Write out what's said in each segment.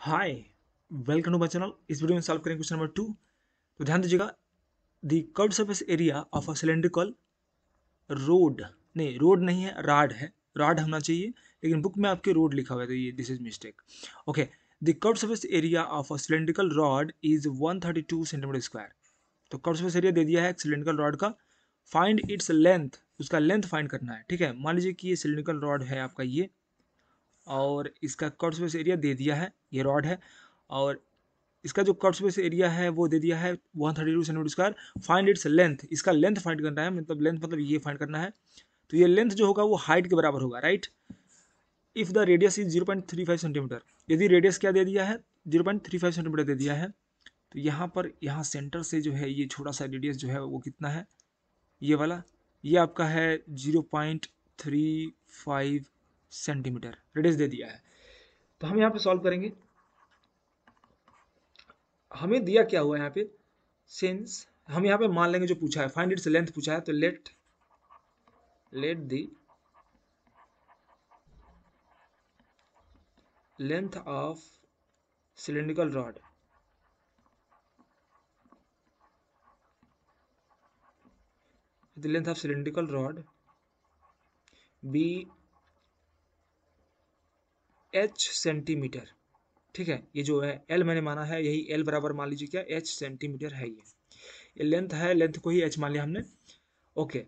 hi welcome to my channel इस video में solve करेंगे क्वेश्चन नंबर टू तो ध्यान दीजिएगा the curve surface area of a cylindrical road नहीं रोड नहीं है राड है राड होना चाहिए लेकिन बुक में आपके रोड लिखा हुआ है तो ये this is mistake okay the curve surface area of a cylindrical rod is one centimetre square तो कर्व सर्फेस एरिया दे दिया है सिलेंड्रिकल रॉड का फाइंड इट्स लेंथ उसका लेंथ फाइंड करना है ठीक है मान लीजिए कि ये सिलेंड्रिकल रॉड है आपका ये और इसका कट स्पेस एरिया दे दिया है ये रॉड है और इसका जो कट स्पेस एरिया है वो दे दिया है one thirty two centimetre square find its length इसका लेंथ फाइंड करना है मतलब लेंथ मतलब ये फाइंड करना है तो ये लेंथ जो होगा वो हाइट के बराबर होगा right if the radius is zero point three five centimetre यदि रेडियस क्या दे दिया है zero point three five centimetre दे दिया है तो यहाँ पर यहाँ सेंटर से जो है ये छोटा सा रेडियस जो है वो कितना है ये वाला ये आपका है zero point three five centimetre radius दे दिया है तो हम यहाँ पे सॉल्व करेंगे हमें दिया क्या हुआ है यहाँ पे सिंस हम यहाँ पे मान लेंगे जो पूछा है फाइंड इट्स लेंथ पूछा है तो let let the length of cylindrical rod length of cylindrical rod be H centimetre ठीक है ये जो है एल मैंने माना है यही एल बराबर मान लीजिए क्या एच सेंटीमीटर है ये ये लेंथ है लेंथ को ही एच मान लिया हमने ओके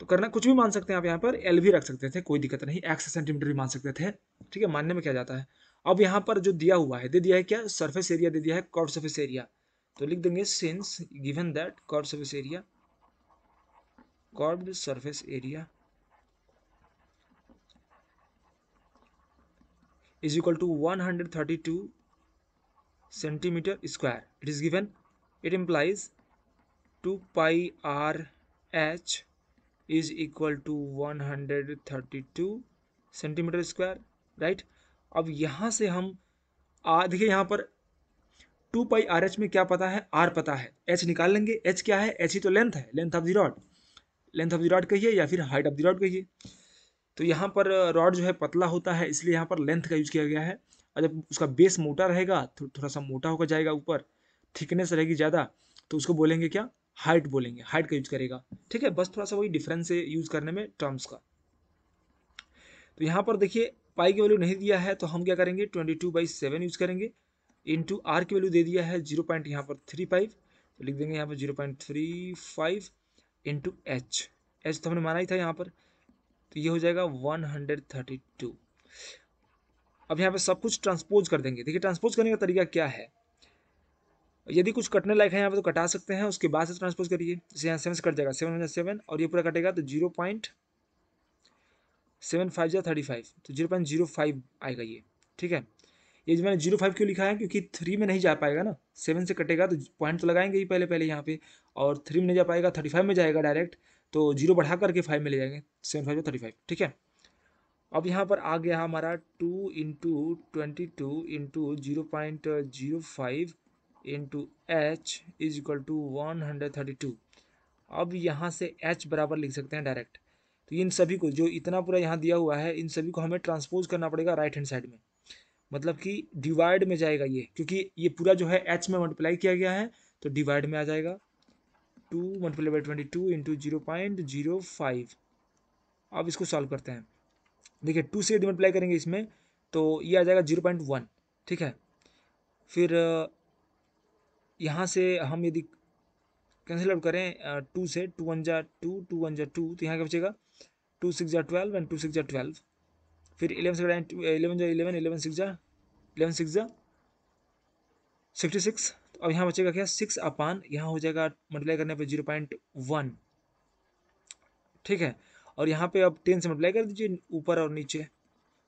तो करना कुछ भी मान सकते हैं आप यहाँ पर एल भी रख सकते थे कोई दिक्कत नहीं एक्स सेंटीमीटर भी मान सकते थे ठीक है मानने में क्या जाता है अब यहाँ पर जो दिया हुआ है दे दिया है क्या सरफेस एरिया दे दिया है कॉर्ड सर्फेस एरिया तो लिख देंगे since given that curved surface area curved surface area two centimetre square 132 is square it is two pi R H is equal to one hundred thirty 132 centimetre square right अब यहाँ से हम आ देखिए यहाँ पर टू पाई आर एच में क्या पता है आर पता है एच निकाल लेंगे एच क्या है एच ही तो लेंथ है length of the rod length of the rod कहिए या फिर हाइट ऑफ द रॉड कहिए तो यहाँ पर रॉड जो है पतला होता है इसलिए यहाँ पर लेंथ का यूज किया गया है और जब उसका बेस मोटा रहेगा तो थोड़ा सा मोटा होकर जाएगा ऊपर थिकनेस रहेगी ज़्यादा तो उसको बोलेंगे क्या हाइट बोलेंगे हाइट का यूज करेगा ठीक है बस थोड़ा सा वही डिफरेंस है यूज करने में टर्म्स का तो यहाँ पर देखिए पाई की वैल्यू नहीं दिया है तो हम क्या करेंगे twenty two by seven use करेंगे इंटू आर की वैल्यू दे दिया है जीरो पॉइंट यहाँ पर थ्री फाइव तो लिख देंगे यहाँ पर zero point three five into H H तो हमने माना ही था यहाँ पर तो ये हो जाएगा वन हंड्रेड थर्टी टू अब यहाँ पे सब कुछ ट्रांसपोज कर देंगे देखिए ट्रांसपोज करने का तरीका क्या है यदि कुछ कटने लायक है यहाँ पे तो कटा सकते हैं उसके बाद से ट्रांसपोज करिए जैसे यहाँ सेवन से कट जाएगा सेवन सेवन और ये पूरा कटेगा तो जीरो पॉइंट सेवन फाइव या थर्टी फाइव तो जीरो पॉइंट जीरो फाइव आएगा ये ठीक है ये जो मैंने जीरो फाइव क्यों लिखा है क्योंकि थ्री में नहीं जा पाएगा ना सेवन से कटेगा तो पॉइंट तो लगाएंगे ही पहले पहले यहाँ पे और थ्री में नहीं जा पाएगा थर्टी फाइव में जाएगा डायरेक्ट तो जीरो बढ़ा करके फाइव में ले जाएंगे सेवन फाइव थर्टी फाइव ठीक है अब यहाँ पर आ गया हमारा two into twenty two into zero point zero five into H is equal to one hundred thirty two अब यहाँ से एच बराबर लिख सकते हैं डायरेक्ट तो इन सभी को जो इतना पूरा यहाँ दिया हुआ है इन सभी को हमें ट्रांसपोज करना पड़ेगा राइट हैंड साइड में मतलब कि डिवाइड में जाएगा ये क्योंकि ये पूरा जो है एच में मल्टीप्लाई किया गया है तो डिवाइड में आ जाएगा two multiply by twenty two into zero point zero five अब इसको सॉल्व करते हैं देखिए टू से यदि मल्टीप्लाई करेंगे इसमें तो ये आ जाएगा जीरो पॉइंट वन ठीक है फिर यहाँ से हम यदि कैंसिल आउट करें टू से टू वन जा टू टू वन जा टू तो यहाँ क्या बचेगा टू सिक्स जा ट्वेल्व एंड टू सिक्स जा ट्वेल्व फिर इलेवन से इलेवन जा इलेवन इलेवन सिक्स जा इलेवन सिक्स जा सिक्सटी सिक्स अब यहाँ बचेगा क्या सिक्स अपान यहाँ हो जाएगा मल्टीप्लाई करने पर जीरो पॉइंट वन ठीक है और यहाँ पे अब टेन से मल्टीप्लाई कर दीजिए ऊपर और नीचे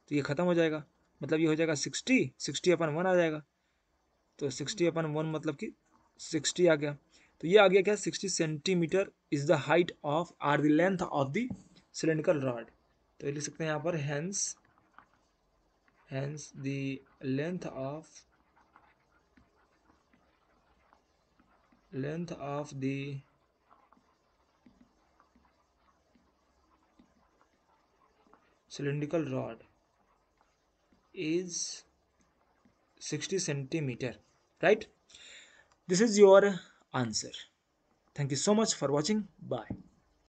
तो ये ख़त्म हो जाएगा मतलब ये हो जाएगा सिक्सटी सिक्सटी अपन वन आ जाएगा तो सिक्सटी अपन वन मतलब कि सिक्सटी आ गया तो ये आ गया क्या sixty centimetre is the height of or the length of the cylindrical rod तो लिख सकते हैं यहाँ पर hence hence the length of length of the cylindrical rod is 60 centimeter right this is your answer thank you so much for watching bye